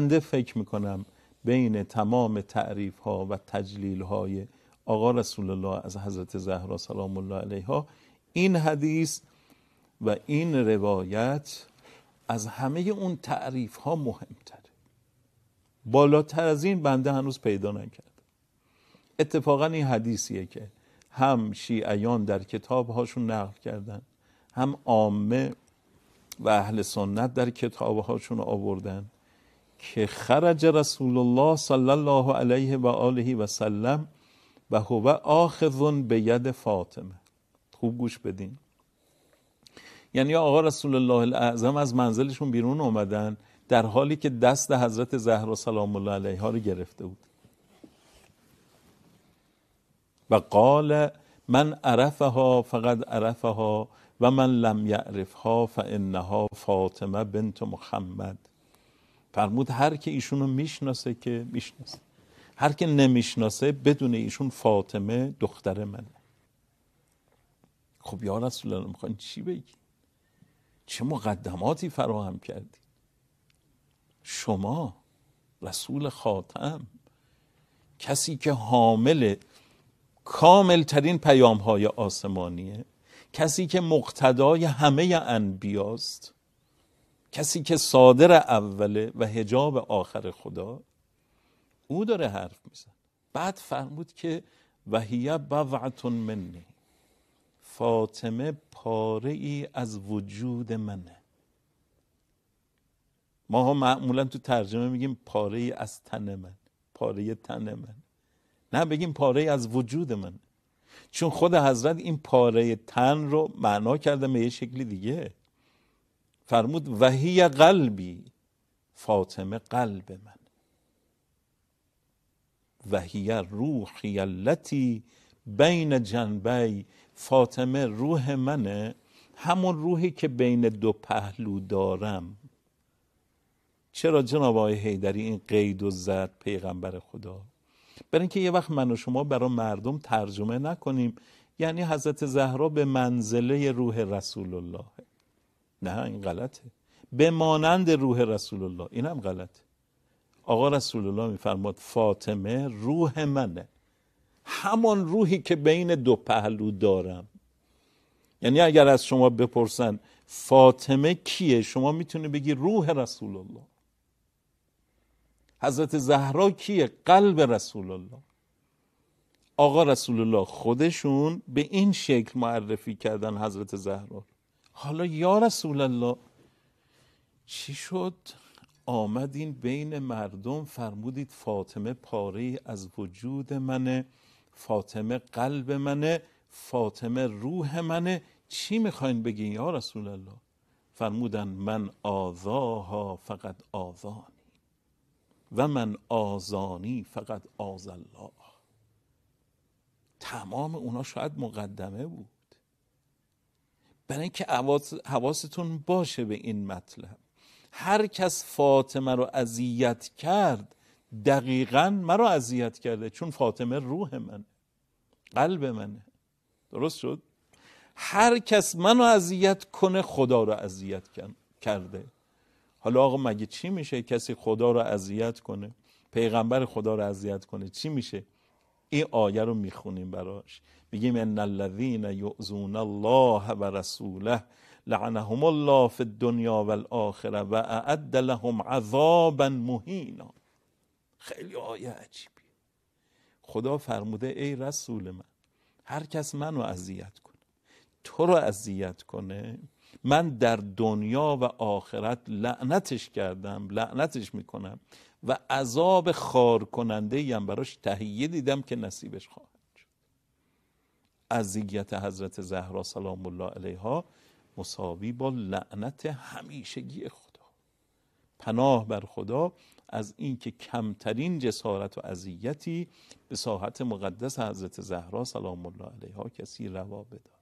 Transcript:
بنده فکر میکنم بین تمام تعریف ها و تجلیل های آقا رسول الله از حضرت زهرا سلام الله علیها این حدیث و این روایت از همه اون تعریف ها مهمتره بالاتر از این بنده هنوز پیدا نکرد اتفاقا این حدیثیه که هم شیعیان در کتاب هاشون نقل کردن هم عامه و اهل سنت در کتاب هاشون آوردن که خرج رسول الله صلی الله علیه و آله و سلم و هو آخذون به ید فاطمه خوب گوش بدین یعنی آقا رسول الله الاعظم از منزلشون بیرون اومدن در حالی که دست حضرت زهرا سلام الله علیها رو گرفته بود و قال من عرفها فقط عرفها و من لم یعرفها فانها فاطمه بنت محمد فرمود هر که ایشونو میشناسه که میشناسه هر که نمیشناسه بدون ایشون فاطمه دختر منه خب یا رسول الله میخواین چی بگی چه مقدماتی فراهم کردی شما رسول خاتم کسی که حامل کامل ترین پیام های آسمانیه کسی که مقتدای همه انبیاست کسی که صادر اوله و هجاب آخر خدا او داره حرف میزن بعد فرمود که وحیه بوعتون منی فاطمه پاره ای از وجود منه ما ها معمولا تو ترجمه میگیم پاره ای از تن من پاره تن من نه بگیم پاره ای از وجود من چون خود حضرت این پاره تن رو معنا کرده به یه شکلی دیگه فرمود وحی قلبی فاطمه قلب من وحی روحی التی بین جنبی فاطمه روح منه همون روحی که بین دو پهلو دارم چرا جناب آقای حیدری این قید و زد پیغمبر خدا برای اینکه یه وقت من و شما برای مردم ترجمه نکنیم یعنی حضرت زهرا به منزله روح رسول الله نه این غلطه به مانند روح رسول الله این هم غلطه آقا رسول الله میفرماد فاطمه روح منه همان روحی که بین دو پهلو دارم یعنی اگر از شما بپرسن فاطمه کیه شما میتونی بگی روح رسول الله حضرت زهرا کیه قلب رسول الله آقا رسول الله خودشون به این شکل معرفی کردن حضرت زهرا حالا یا رسول الله چی شد آمدین بین مردم فرمودید فاطمه پاره از وجود منه فاطمه قلب منه فاطمه روح منه چی میخواین بگین یا رسول الله فرمودن من آذاها فقط آذانی و من آزانی فقط آز الله تمام اونا شاید مقدمه بود برای اینکه حواستون باشه به این مطلب هر کس فاطمه رو اذیت کرد دقیقا مرا اذیت کرده چون فاطمه روح منه قلب منه درست شد هر کس منو اذیت کنه خدا رو اذیت کرده حالا آقا مگه چی میشه کسی خدا رو اذیت کنه پیغمبر خدا رو اذیت کنه چی میشه این آیه رو میخونیم براش میگیم ان الذین یؤذون الله و رسوله لعنهم الله فی الدنیا والآخره و اعد لهم عذابا مهینا خیلی آیه عجیبی خدا فرموده ای رسول من هر کس منو اذیت کنه تو رو اذیت کنه من در دنیا و آخرت لعنتش کردم لعنتش میکنم و عذاب خار کننده هم براش تهیه دیدم که نصیبش خواهد شد اذیت حضرت زهرا سلام الله علیها مساوی با لعنت همیشگی خدا پناه بر خدا از اینکه کمترین جسارت و اذیتی به ساحت مقدس حضرت زهرا سلام الله علیها کسی روا بداد